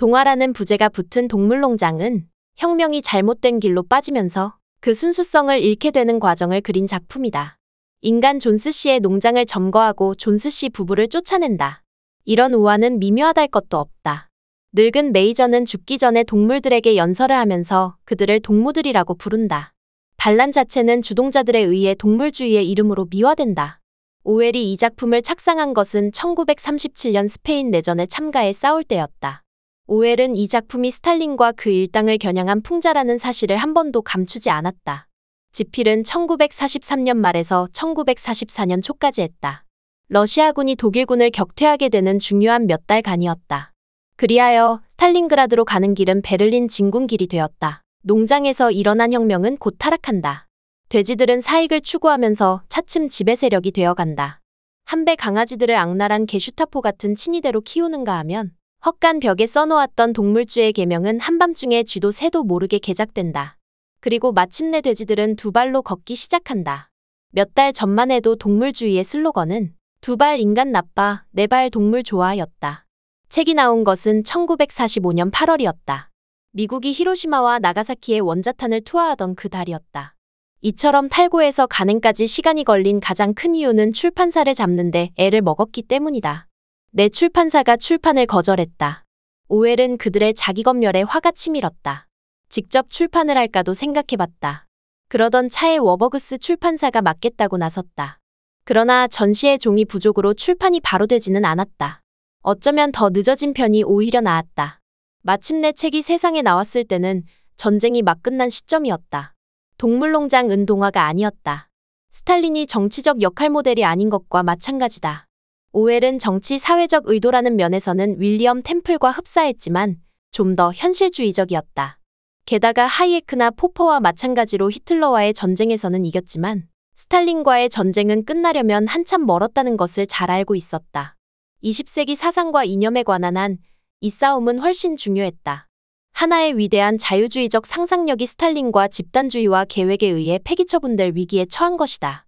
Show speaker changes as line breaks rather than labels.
동화라는 부제가 붙은 동물농장은 혁명이 잘못된 길로 빠지면서 그 순수성을 잃게 되는 과정을 그린 작품이다. 인간 존스 씨의 농장을 점거하고 존스 씨 부부를 쫓아낸다. 이런 우화는 미묘하달 것도 없다. 늙은 메이저는 죽기 전에 동물들에게 연설을 하면서 그들을 동무들이라고 부른다. 반란 자체는 주동자들에 의해 동물주의의 이름으로 미화된다. 오웰이 이 작품을 착상한 것은 1937년 스페인 내전에 참가해 싸울 때였다. 오웰은 이 작품이 스탈린과 그 일당을 겨냥한 풍자라는 사실을 한 번도 감추지 않았다. 지필은 1943년 말에서 1944년 초까지 했다. 러시아군이 독일군을 격퇴하게 되는 중요한 몇 달간이었다. 그리하여 스탈린그라드로 가는 길은 베를린 진군길이 되었다. 농장에서 일어난 혁명은 곧 타락한다. 돼지들은 사익을 추구하면서 차츰 지배 세력이 되어간다. 한배 강아지들을 악랄한 게슈타포 같은 친위대로 키우는가 하면 헛간 벽에 써놓았던 동물주의 개명은 한밤중에 쥐도 새도 모르게 개작된다. 그리고 마침내 돼지들은 두 발로 걷기 시작한다. 몇 달 전만 해도 동물주의의 슬로건은 두 발 인간 나빠, 네 발 동물 좋아였다. 책이 나온 것은 1945년 8월이었다. 미국이 히로시마와 나가사키에 원자탄을 투하하던 그 달이었다. 이처럼 탈고에서 가능까지 시간이 걸린 가장 큰 이유는 출판사를 잡는데 애를 먹었기 때문이다. 내 출판사가 출판을 거절했다. 오웰은 그들의 자기검열에 화가 치밀었다. 직접 출판을 할까도 생각해봤다. 그러던 차에 워버그스 출판사가 맡겠다고 나섰다. 그러나 전시의 종이 부족으로 출판이 바로 되지는 않았다. 어쩌면 더 늦어진 편이 오히려 나았다. 마침내 책이 세상에 나왔을 때는 전쟁이 막 끝난 시점이었다. 동물농장 은동화가 아니었다. 스탈린이 정치적 역할 모델이 아닌 것과 마찬가지다. 오웰은 정치 사회적 의도라는 면에서는 윌리엄 템플과 흡사했지만 좀 더 현실주의적이었다. 게다가 하이에크나 포퍼와 마찬가지로 히틀러와의 전쟁에서는 이겼지만 스탈린과의 전쟁은 끝나려면 한참 멀었다는 것을 잘 알고 있었다. 20세기 사상과 이념에 관한 한 이 싸움은 훨씬 중요했다. 하나의 위대한 자유주의적 상상력이 스탈린과 집단주의와 계획에 의해 폐기처분될 위기에 처한 것이다.